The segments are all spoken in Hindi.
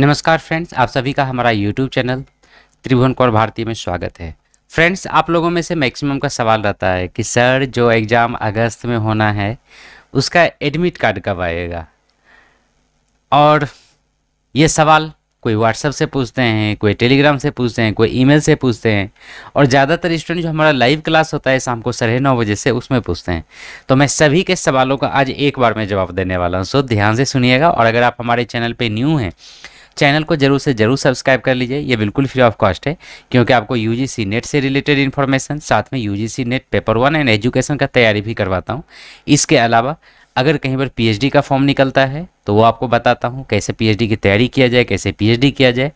नमस्कार फ्रेंड्स आप सभी का हमारा यूट्यूब चैनल त्रिभुवन कौर भारती में स्वागत है फ्रेंड्स आप लोगों में से मैक्सिमम का सवाल रहता है कि सर जो एग्ज़ाम अगस्त में होना है उसका एडमिट कार्ड कब आएगा और ये सवाल कोई व्हाट्सअप से पूछते हैं कोई टेलीग्राम से पूछते हैं कोई ईमेल से पूछते हैं और ज़्यादातर स्टूडेंट जो हमारा लाइव क्लास होता है शाम को साढ़े नौ बजे से उसमें पूछते हैं तो मैं सभी के सवालों का आज एक बार में जवाब देने वाला हूँ सो ध्यान से सुनिएगा और अगर आप हमारे चैनल पर न्यू हैं चैनल को जरूर से जरूर सब्सक्राइब कर लीजिए ये बिल्कुल फ्री ऑफ कॉस्ट है क्योंकि आपको यू नेट से रिलेटेड इन्फॉर्मेशन साथ में U NET paper one and education का तैयारी भी करवाता हूँ इसके अलावा अगर कहीं पर पीएचडी का फॉर्म निकलता है तो वो आपको बताता हूँ कैसे पीएचडी की तैयारी किया जाए कैसे पीएचडी किया जाए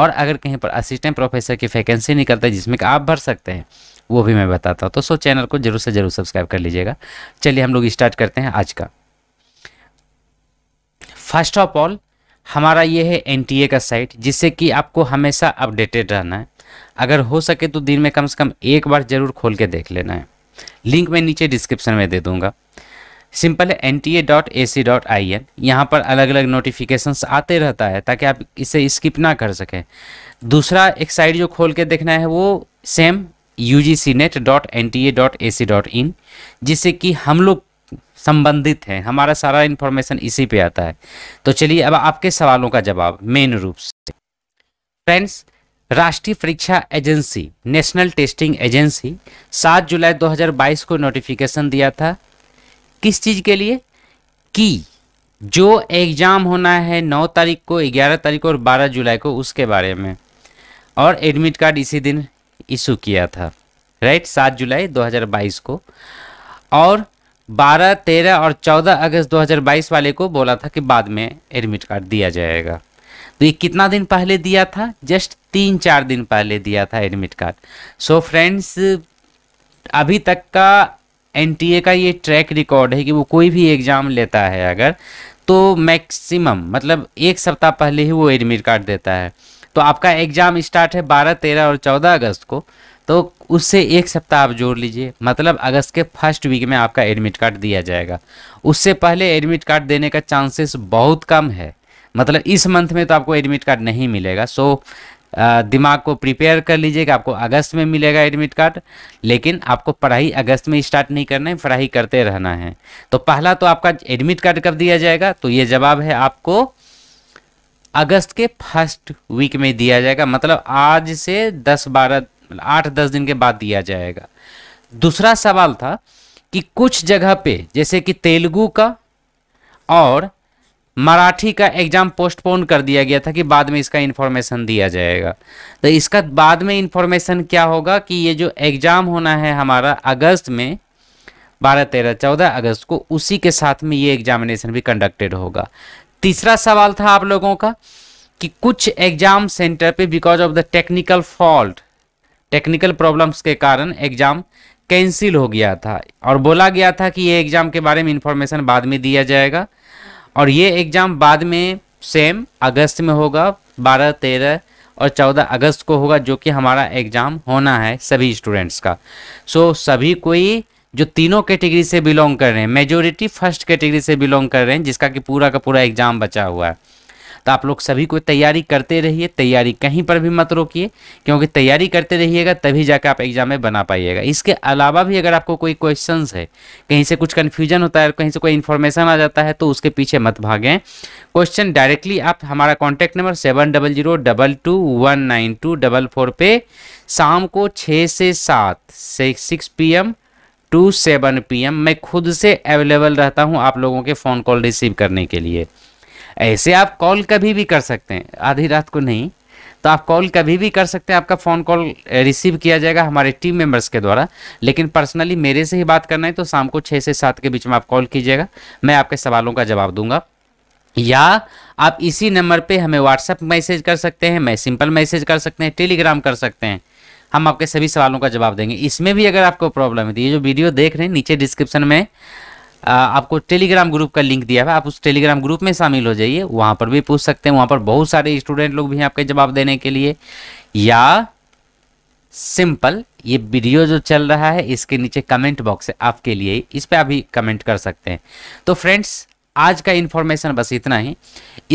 और अगर कहीं पर असिस्टेंट प्रोफेसर की वैकेंसी निकलता है जिसमें आप भर सकते हैं वो भी मैं बताता हूँ तो सो चैनल को जरूर से जरूर सब्सक्राइब कर लीजिएगा चलिए हम लोग स्टार्ट करते हैं आज का फर्स्ट ऑफ ऑल हमारा ये है एनटीए का साइट जिससे कि आपको हमेशा अपडेटेड रहना है अगर हो सके तो दिन में कम से कम एक बार ज़रूर खोल के देख लेना है लिंक मैं नीचे डिस्क्रिप्शन में दे दूँगा सिंपल है N T A dot A C dot I N यहाँ पर अलग अलग नोटिफिकेशंस आते रहता है ताकि आप इसे स्किप ना कर सकें दूसरा एक साइट जो खोल के देखना है वो same U G C NET dot N T A dot A C dot in जिससे कि हम लोग संबंधित हैं हमारा सारा इन्फॉर्मेशन इसी पे आता है तो चलिए अब आपके सवालों का जवाब मेन रूप से फ्रेंड्स राष्ट्रीय परीक्षा एजेंसी नेशनल टेस्टिंग एजेंसी 7 जुलाई 2022 को नोटिफिकेशन दिया था किस चीज़ के लिए कि जो एग्ज़ाम होना है 9 तारीख को 11 तारीख को और 12 जुलाई को उसके बारे में और एडमिट कार्ड इसी दिन इशू किया था राइट 7 जुलाई 2022 को और बारह तेरह और चौदह अगस्त दो हज़ार बाईस वाले को बोला था कि बाद में एडमिट कार्ड दिया जाएगा तो ये कितना दिन पहले दिया था जस्ट तीन चार दिन पहले दिया था एडमिट कार्ड सो फ्रेंड्स अभी तक का एनटीए का ये ट्रैक रिकॉर्ड है कि वो कोई भी एग्ज़ाम लेता है अगर तो मैक्सिमम मतलब एक सप्ताह पहले ही वो एडमिट कार्ड देता है तो आपका एग्ज़ाम स्टार्ट है बारह तेरह और चौदह अगस्त को तो उससे एक सप्ताह आप जोड़ लीजिए मतलब अगस्त के फर्स्ट वीक में आपका एडमिट कार्ड दिया जाएगा उससे पहले एडमिट कार्ड देने का चांसेस बहुत कम है मतलब इस मंथ में तो आपको एडमिट कार्ड नहीं मिलेगा सो दिमाग को प्रिपेयर कर लीजिए कि आपको अगस्त में मिलेगा एडमिट कार्ड लेकिन आपको पढ़ाई अगस्त में स्टार्ट नहीं करना है पढ़ाई करते रहना है तो पहला तो आपका एडमिट कार्ड कब दिया जाएगा तो ये जवाब है आपको अगस्त के फर्स्ट वीक में दिया जाएगा मतलब आज से दस बारह मतलब आठ दस दिन के बाद दिया जाएगा दूसरा सवाल था कि कुछ जगह पे जैसे कि तेलुगु का और मराठी का एग्ज़ाम पोस्टपोन कर दिया गया था कि बाद में इसका इन्फॉर्मेशन दिया जाएगा तो इसका बाद में इन्फॉर्मेशन क्या होगा कि ये जो एग्ज़ाम होना है हमारा अगस्त में बारह तेरह चौदह अगस्त को उसी के साथ में ये एग्जामिनेशन भी कंडक्टेड होगा तीसरा सवाल था आप लोगों का कि कुछ एग्ज़ाम सेंटर पे because of the technical fault technical problems के कारण एग्ज़ाम कैंसिल हो गया था और बोला गया था कि ये एग्ज़ाम के बारे में इंफॉर्मेशन बाद में दिया जाएगा और ये एग्ज़ाम बाद में सेम अगस्त में होगा बारह तेरह और चौदह अगस्त को होगा जो कि हमारा एग्ज़ाम होना है सभी स्टूडेंट्स का सो so, सभी कोई जो तीनों कैटेगरी से बिलोंग कर रहे हैं मेजोरिटी फर्स्ट कैटेगरी से बिलोंग कर रहे हैं जिसका कि पूरा का पूरा एग्ज़ाम बचा हुआ है तो आप लोग सभी को तैयारी करते रहिए तैयारी कहीं पर भी मत रोकिए क्योंकि तैयारी करते रहिएगा तभी जाकर आप एग्जाम में बना पाइएगा इसके अलावा भी अगर आपको कोई क्वेश्चन है कहीं से कुछ कन्फ्यूजन होता है कहीं से कोई इन्फॉर्मेशन आ जाता है तो उसके पीछे मत भागें क्वेश्चन डायरेक्टली आप हमारा contact number seven double zero double two one nine two double four पे शाम को छः से सात से six P M to seven P M मैं खुद से अवेलेबल रहता हूँ आप लोगों के फ़ोन कॉल रिसीव करने के लिए ऐसे आप कॉल कभी भी कर सकते हैं आधी रात को नहीं तो आप कॉल कभी भी कर सकते हैं आपका फ़ोन कॉल रिसीव किया जाएगा हमारे टीम मेंबर्स के द्वारा लेकिन पर्सनली मेरे से ही बात करना है तो शाम को छः से सात के बीच में आप कॉल कीजिएगा मैं आपके सवालों का जवाब दूंगा या आप इसी नंबर पे हमें व्हाट्सएप मैसेज कर सकते हैं मैं सिंपल मैसेज कर सकते हैं टेलीग्राम कर सकते हैं हम आपके सभी सवालों का जवाब देंगे इसमें भी अगर आपको प्रॉब्लम है तो ये जो वीडियो देख रहे हैं नीचे डिस्क्रिप्शन में आपको टेलीग्राम ग्रुप का लिंक दिया है आप उस टेलीग्राम ग्रुप में शामिल हो जाइए वहाँ पर भी पूछ सकते हैं वहाँ पर बहुत सारे स्टूडेंट लोग भी हैं आपके जवाब देने के लिए या सिंपल ये वीडियो जो चल रहा है इसके नीचे कमेंट बॉक्स है आपके लिए इस पर भी कमेंट कर सकते हैं तो फ्रेंड्स आज का इन्फॉर्मेशन बस इतना ही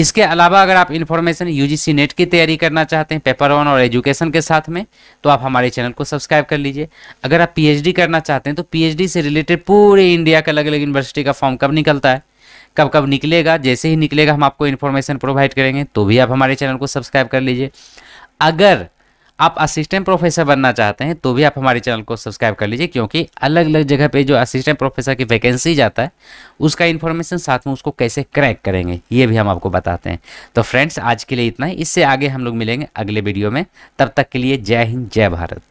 इसके अलावा अगर आप इन्फॉर्मेशन यूजीसी नेट की तैयारी करना चाहते हैं पेपर वन और एजुकेशन के साथ में तो आप हमारे चैनल को सब्सक्राइब कर लीजिए अगर आप पीएचडी करना चाहते हैं तो पीएचडी से रिलेटेड पूरे इंडिया का अलग अलग यूनिवर्सिटी का फॉर्म कब निकलता है कब कब निकलेगा जैसे ही निकलेगा हम आपको इन्फॉर्मेशन प्रोवाइड करेंगे तो भी आप हमारे चैनल को सब्सक्राइब कर लीजिए अगर आप असिस्टेंट प्रोफेसर बनना चाहते हैं तो भी आप हमारे चैनल को सब्सक्राइब कर लीजिए क्योंकि अलग अलग जगह पे जो असिस्टेंट प्रोफेसर की वैकेंसी जाता है उसका इन्फॉर्मेशन साथ में उसको कैसे क्रैक करेंगे ये भी हम आपको बताते हैं तो फ्रेंड्स आज के लिए इतना ही इससे आगे हम लोग मिलेंगे अगले वीडियो में तब तक के लिए जय हिंद जय भारत